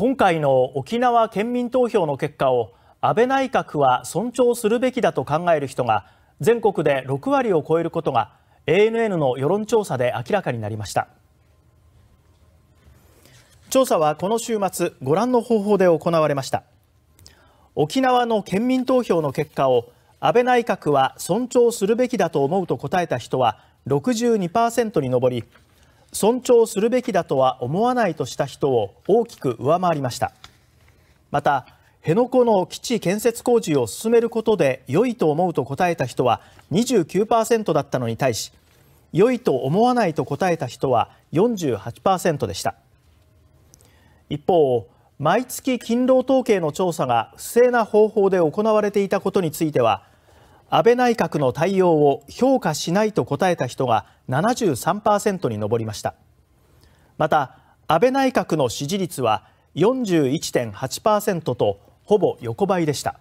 今回の沖縄県民投票の結果を安倍内閣は尊重するべきだと考える人が全国で6割を超えることが ANN の世論調査で明らかになりました調査はこの週末ご覧の方法で行われました沖縄の県民投票の結果を安倍内閣は尊重するべきだと思うと答えた人は62%に上り尊重するべきだとは思わないとした人を大きく上回りましたまた辺野古の基地建設工事を進めることで良いと思うと答えた人は29%だったのに対し良いと思わないと答えた人は48%でした一方毎月勤労統計の調査が不正な方法で行われていたことについては安倍内閣の対応を評価しないと答えた人が73%に上りましたまた安倍内閣の支持率は41.8%とほぼ横ばいでした